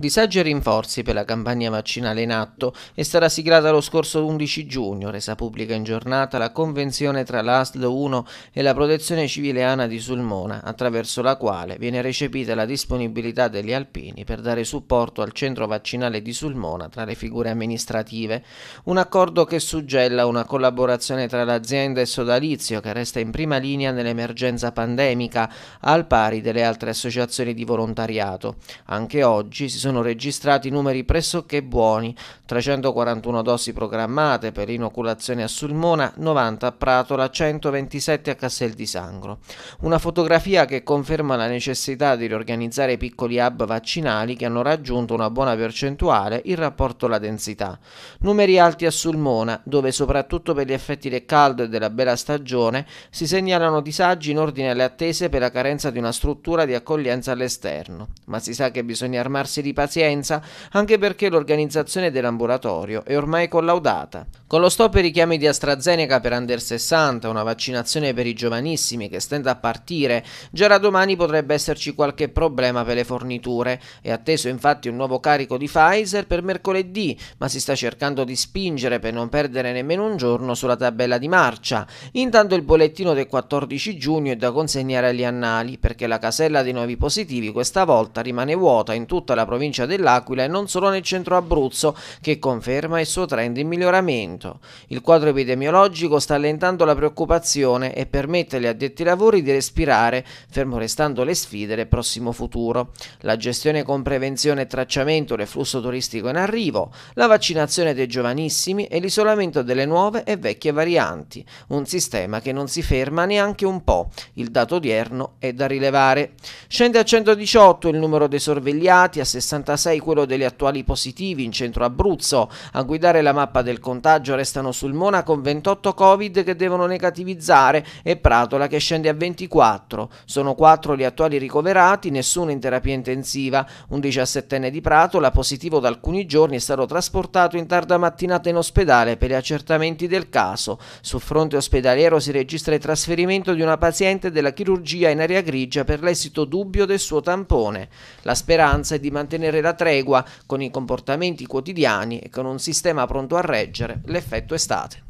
Disagi e rinforzi per la campagna vaccinale in atto è stata siglata lo scorso 11 giugno, resa pubblica in giornata, la convenzione tra l'ASL 1 e la Protezione Civile ANA di Sulmona, attraverso la quale viene recepita la disponibilità degli alpini per dare supporto al centro vaccinale di Sulmona tra le figure amministrative. Un accordo che suggella una collaborazione tra l'azienda e Sodalizio, che resta in prima linea nell'emergenza pandemica, al pari delle altre associazioni di volontariato. Anche oggi si sono sono registrati numeri pressoché buoni, 341 dosi programmate per inoculazione a Sulmona, 90 a Pratola, 127 a Castel di Sangro. Una fotografia che conferma la necessità di riorganizzare i piccoli hub vaccinali che hanno raggiunto una buona percentuale in rapporto alla densità. Numeri alti a Sulmona, dove soprattutto per gli effetti del caldo e della bella stagione si segnalano disagi in ordine alle attese per la carenza di una struttura di accoglienza all'esterno, ma si sa che bisogna armarsi di pazienza, anche perché l'organizzazione dell'ambulatorio è ormai collaudata. Con lo stop ai richiami di AstraZeneca per under 60, una vaccinazione per i giovanissimi che stenta a partire, già da domani potrebbe esserci qualche problema per le forniture. È atteso infatti un nuovo carico di Pfizer per mercoledì, ma si sta cercando di spingere per non perdere nemmeno un giorno sulla tabella di marcia. Intanto il bollettino del 14 giugno è da consegnare agli annali perché la casella dei nuovi positivi questa volta rimane vuota in tutta la provincia provincia dell'Aquila e non solo nel centro Abruzzo, che conferma il suo trend in miglioramento. Il quadro epidemiologico sta allentando la preoccupazione e permette agli addetti lavori di respirare, fermo restando le sfide del prossimo futuro. La gestione con prevenzione e tracciamento del flusso turistico in arrivo, la vaccinazione dei giovanissimi e l'isolamento delle nuove e vecchie varianti. Un sistema che non si ferma neanche un po'. Il dato odierno è da rilevare. Scende a 118 il numero dei sorvegliati, a 60 66 quello degli attuali positivi in centro Abruzzo. A guidare la mappa del contagio restano Sulmona con 28 Covid che devono negativizzare e Pratola che scende a 24. Sono 4 gli attuali ricoverati, nessuno in terapia intensiva. Un 17enne di Pratola positivo da alcuni giorni è stato trasportato in tarda mattinata in ospedale per gli accertamenti del caso. Sul fronte ospedaliero si registra il trasferimento di una paziente della chirurgia in area grigia per l'esito dubbio del suo tampone. La speranza è di mantenere la tregua con i comportamenti quotidiani e con un sistema pronto a reggere l'effetto estate.